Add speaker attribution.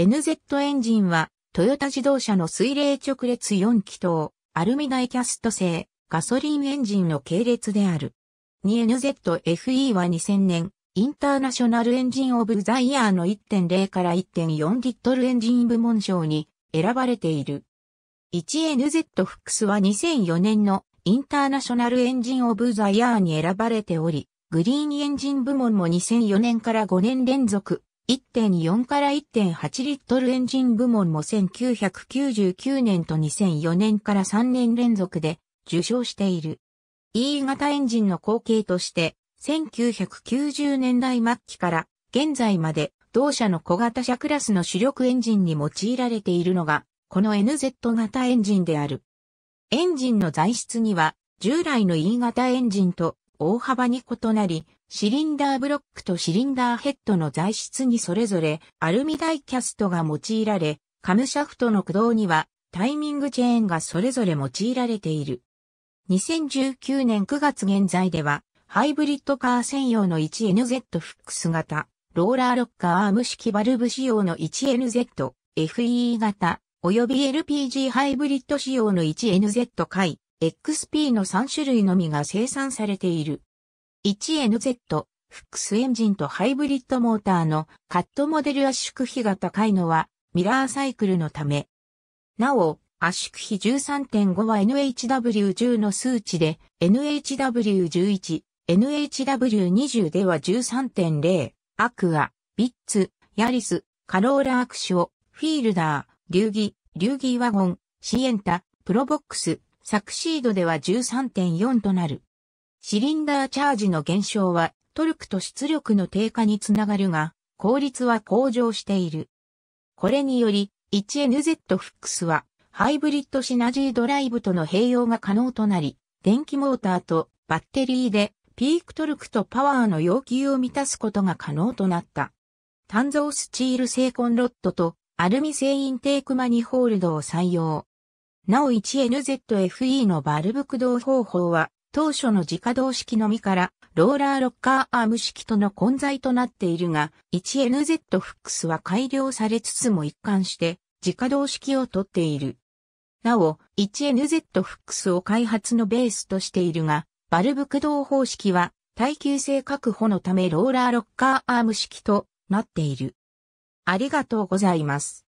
Speaker 1: NZ エンジンは、トヨタ自動車の水冷直列4気筒、アルミイキャスト製、ガソリンエンジンの系列である。2NZFE は2000年、インターナショナルエンジンオブザイヤーの1.0から1.4リットルエンジン部門賞に選ばれている。1NZ フックスは2004年のインターナショナルエンジンオブザイヤーに選ばれており、グリーンエンジン部門も2004年から5年連続1.4から1.8リットルエンジン部門も1999年と2004年から3年連続で受賞している。E 型エンジンの後継として、1990年代末期から現在まで同社の小型車クラスの主力エンジンに用いられているのが、この NZ 型エンジンである。エンジンの材質には、従来の E 型エンジンと大幅に異なり、シリンダーブロックとシリンダーヘッドの材質にそれぞれアルミダイキャストが用いられ、カムシャフトの駆動にはタイミングチェーンがそれぞれ用いられている。2019年9月現在では、ハイブリッドカー専用の 1NZ フックス型、ローラーロッカーアーム式バルブ仕様の 1NZ、f e 型、型、及び LPG ハイブリッド仕様の 1NZ 回、XP の3種類のみが生産されている。1NZ、フックスエンジンとハイブリッドモーターのカットモデル圧縮比が高いのはミラーサイクルのため。なお、圧縮比13.5は NHW10 の数値で NHW11、NHW20 では13.0、アクア、ビッツ、ヤリス、カローラアクショ、フィールダー、流儀、流儀ワゴン、シエンタ、プロボックス、サクシードでは13.4となる。シリンダーチャージの減少はトルクと出力の低下につながるが、効率は向上している。これにより、1NZFX はハイブリッドシナジードライブとの併用が可能となり、電気モーターとバッテリーでピークトルクとパワーの要求を満たすことが可能となった。単造スチール製コンロッドとアルミ製インテークマニホールドを採用。なお 1NZFE のバルブ駆動方法は当初の自家動式のみからローラーロッカーアーム式との混在となっているが、1NZ フックスは改良されつつも一貫して自家動式をとっている。なお、1NZ フックスを開発のベースとしているが、バルブ駆動方式は耐久性確保のためローラーロッカーアーム式となっている。ありがとうございます。